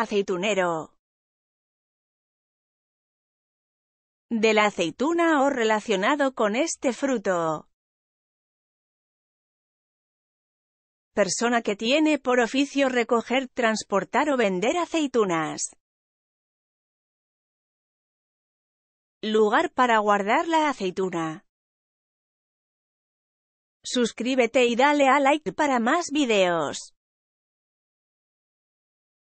aceitunero de la aceituna o relacionado con este fruto. Persona que tiene por oficio recoger, transportar o vender aceitunas. Lugar para guardar la aceituna. Suscríbete y dale a like para más videos.